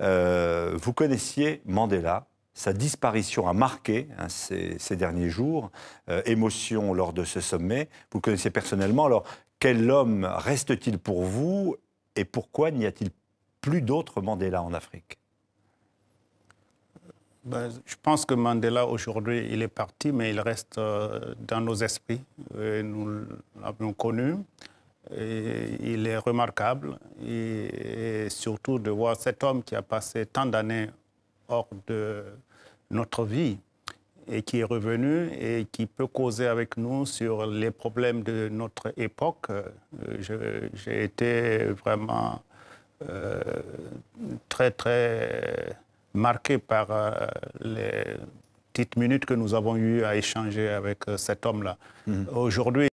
Euh, vous connaissiez Mandela, sa disparition a marqué hein, ces, derniers jours, euh, émotion lors de ce sommet. Vous le connaissez personnellement, alors quel homme reste-t-il pour vous et pourquoi n'y a-t-il plus d'autres Mandela en Afrique ben, Je pense que Mandela, aujourd'hui, il est parti, mais il reste euh, dans nos esprits. nous l'avons connu. il est remarquable et, surtout de voir cet homme qui a passé tant d'années hors de notre vie et qui est revenu et qui peut causer avec nous sur les problèmes de notre époque. Euh, j'ai été vraiment euh, très, très marqué par euh, les petites minutes que nous avons eues à échanger avec cet homme-là. Mm-hmm. Aujourd'hui,